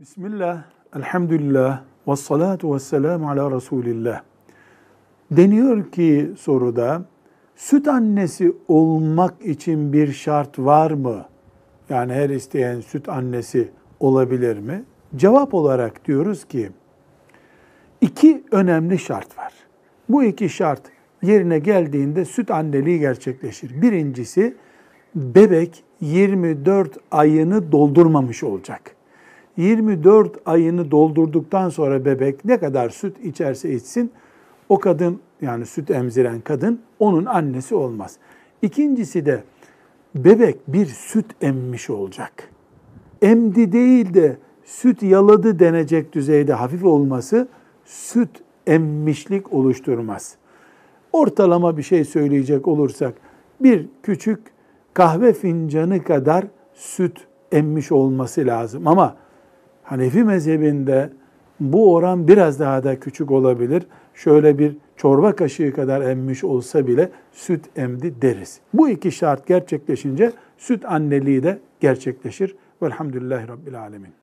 Bismillah, elhamdülillah, ve salatu ve selamu ala Resulillah. Deniyor ki soruda, süt annesi olmak için bir şart var mı? Yani her isteyen süt annesi olabilir mi? Cevap olarak diyoruz ki, iki önemli şart var. Bu iki şart yerine geldiğinde süt anneliği gerçekleşir. Birincisi, bebek 24 ayını doldurmamış olacak.'' 24 ayını doldurduktan sonra bebek ne kadar süt içerse içsin o kadın yani süt emziren kadın onun annesi olmaz. İkincisi de bebek bir süt emmiş olacak. Emdi değil de süt yaladı denecek düzeyde hafif olması süt emmişlik oluşturmaz. Ortalama bir şey söyleyecek olursak bir küçük kahve fincanı kadar süt emmiş olması lazım ama Hanefi mezhebinde bu oran biraz daha da küçük olabilir. Şöyle bir çorba kaşığı kadar emmiş olsa bile süt emdi deriz. Bu iki şart gerçekleşince süt anneliği de gerçekleşir. Velhamdülillahi Rabbil Alemin.